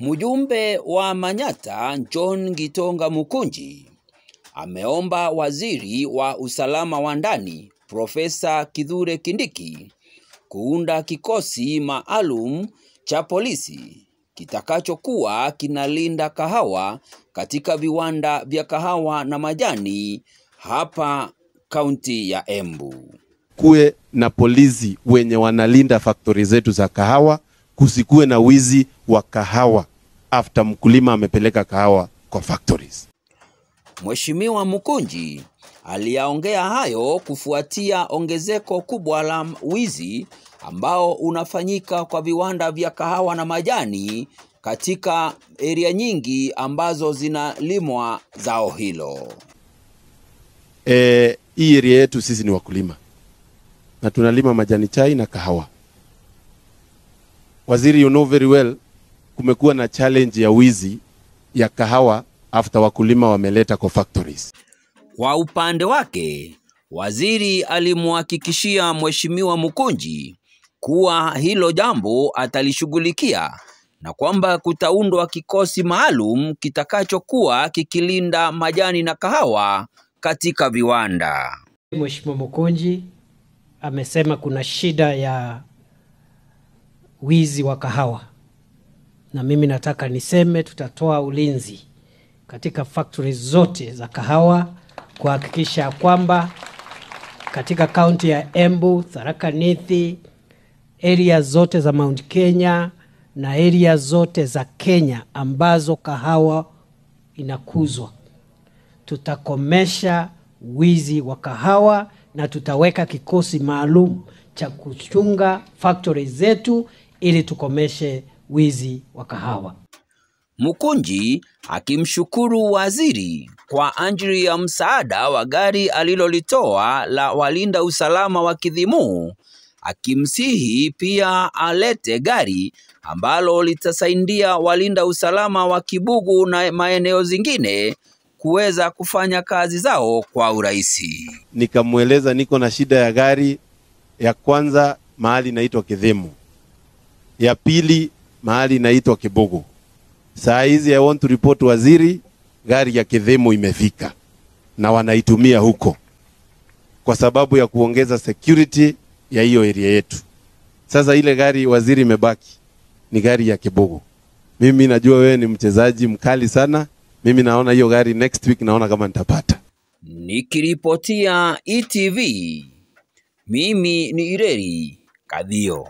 Mjumbe wa Manyata John Gitonga Mukunji ameomba waziri wa usalama wa ndani Profesa Kithure Kindiki kuunda kikosi maalum cha polisi kitakachokuwa kinalinda kahawa katika viwanda vya kahawa na majani hapa kaunti ya Embu. Kuwe na polisi wenye wanalinda faktori zetu za kahawa kusikue na wizi wa kahawa after mkulima amepeleka kahawa kwa factories. Mheshimiwa Mkunji aliyaongea hayo kufuatia ongezeko kubwa la wizi ambao unafanyika kwa viwanda vya kahawa na majani katika eria nyingi ambazo zinalimwa zao hilo. E, hii eria yetu sisi ni wakulima na tunalima majani chai na kahawa Waziri, you know very well, kumekuwa na challenge ya wizi ya kahawa after wakulima wameleta kwa factories. Kwa upande wake, waziri alimhakikishia Mheshimiwa Mkunji kuwa hilo jambo atalishughulikia na kwamba kutaundwa kikosi maalum kitakachokuwa kikilinda majani na kahawa katika viwanda. Mheshimiwa Mkunji amesema kuna shida ya wizi wa kahawa, na mimi nataka niseme tutatoa ulinzi katika faktori zote za kahawa kuhakikisha ya kwamba katika kaunti ya Embu, Tharaka Nithi, area zote za Mount Kenya na area zote za Kenya ambazo kahawa inakuzwa, tutakomesha wizi wa kahawa na tutaweka kikosi maalum cha kuchunga factory zetu ili tukomeshe wizi wa kahawa. Mukunji akimshukuru waziri kwa ajili ya msaada wa gari alilolitoa la walinda usalama wa Kidhimu, akimsihi pia alete gari ambalo litasaidia walinda usalama wa Kibugu na maeneo zingine kuweza kufanya kazi zao kwa urahisi. Nikamweleza niko na shida ya gari ya kwanza mahali inaitwa Kidhimu ya pili mahali inaitwa Kibogo. Saa hizi I want to report waziri, gari ya Kidhemo imefika na wanaitumia huko kwa sababu ya kuongeza security ya hiyo area yetu. Sasa ile gari waziri imebaki ni gari ya Kibogo. Mimi najua wewe ni mchezaji mkali sana. Mimi naona hiyo gari next week, naona kama nitapata. Nikiripotia ETV, mimi ni Ireri Kadhio.